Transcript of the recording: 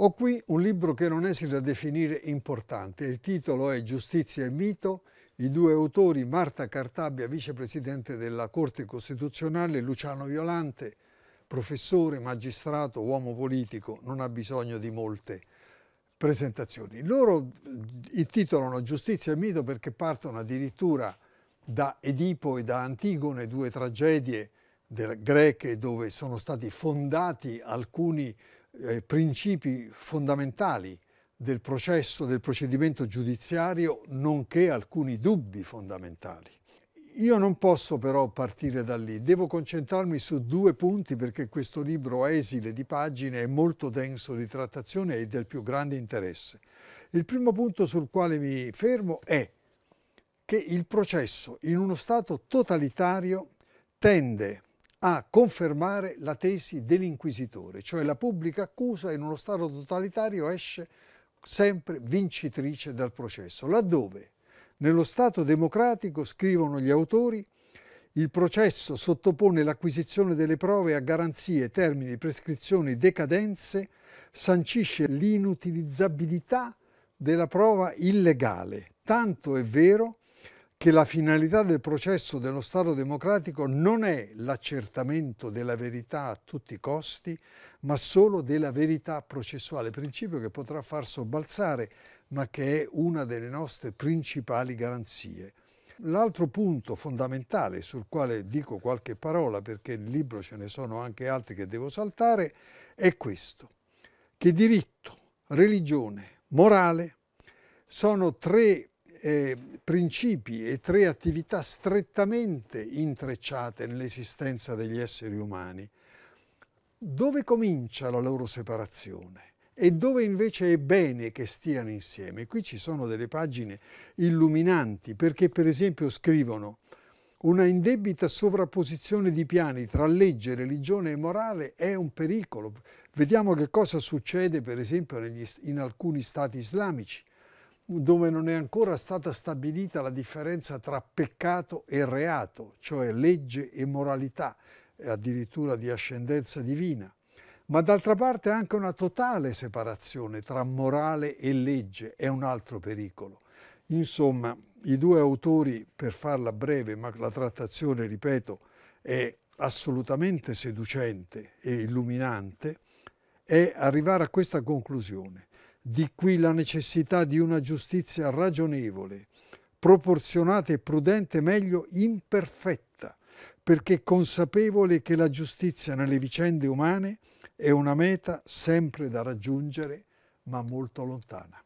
Ho qui un libro che non esito a definire importante. Il titolo è Giustizia e mito. I due autori, Marta Cartabia, vicepresidente della Corte Costituzionale, e Luciano Violante, professore, magistrato, uomo politico, non ha bisogno di molte presentazioni. Loro eh, intitolano Giustizia e mito perché partono addirittura da Edipo e da Antigone, due tragedie greche dove sono stati fondati alcuni eh, principi fondamentali del processo, del procedimento giudiziario, nonché alcuni dubbi fondamentali. Io non posso però partire da lì, devo concentrarmi su due punti perché questo libro esile di pagine è molto denso di trattazione e del più grande interesse. Il primo punto sul quale mi fermo è che il processo in uno Stato totalitario tende a confermare la tesi dell'inquisitore, cioè la pubblica accusa in uno Stato totalitario esce sempre vincitrice dal processo, laddove nello Stato democratico, scrivono gli autori, il processo sottopone l'acquisizione delle prove a garanzie, termini, prescrizioni, decadenze, sancisce l'inutilizzabilità della prova illegale. Tanto è vero che la finalità del processo dello Stato democratico non è l'accertamento della verità a tutti i costi, ma solo della verità processuale, principio che potrà far sobbalzare, ma che è una delle nostre principali garanzie. L'altro punto fondamentale sul quale dico qualche parola, perché nel libro ce ne sono anche altri che devo saltare, è questo, che diritto, religione, morale sono tre eh, principi e tre attività strettamente intrecciate nell'esistenza degli esseri umani, dove comincia la loro separazione e dove invece è bene che stiano insieme. Qui ci sono delle pagine illuminanti perché per esempio scrivono una indebita sovrapposizione di piani tra legge, religione e morale è un pericolo. Vediamo che cosa succede per esempio negli, in alcuni stati islamici dove non è ancora stata stabilita la differenza tra peccato e reato, cioè legge e moralità, addirittura di ascendenza divina, ma d'altra parte anche una totale separazione tra morale e legge è un altro pericolo. Insomma, i due autori, per farla breve, ma la trattazione, ripeto, è assolutamente seducente e illuminante, è arrivare a questa conclusione. Di qui la necessità di una giustizia ragionevole, proporzionata e prudente, meglio imperfetta, perché consapevole che la giustizia nelle vicende umane è una meta sempre da raggiungere ma molto lontana.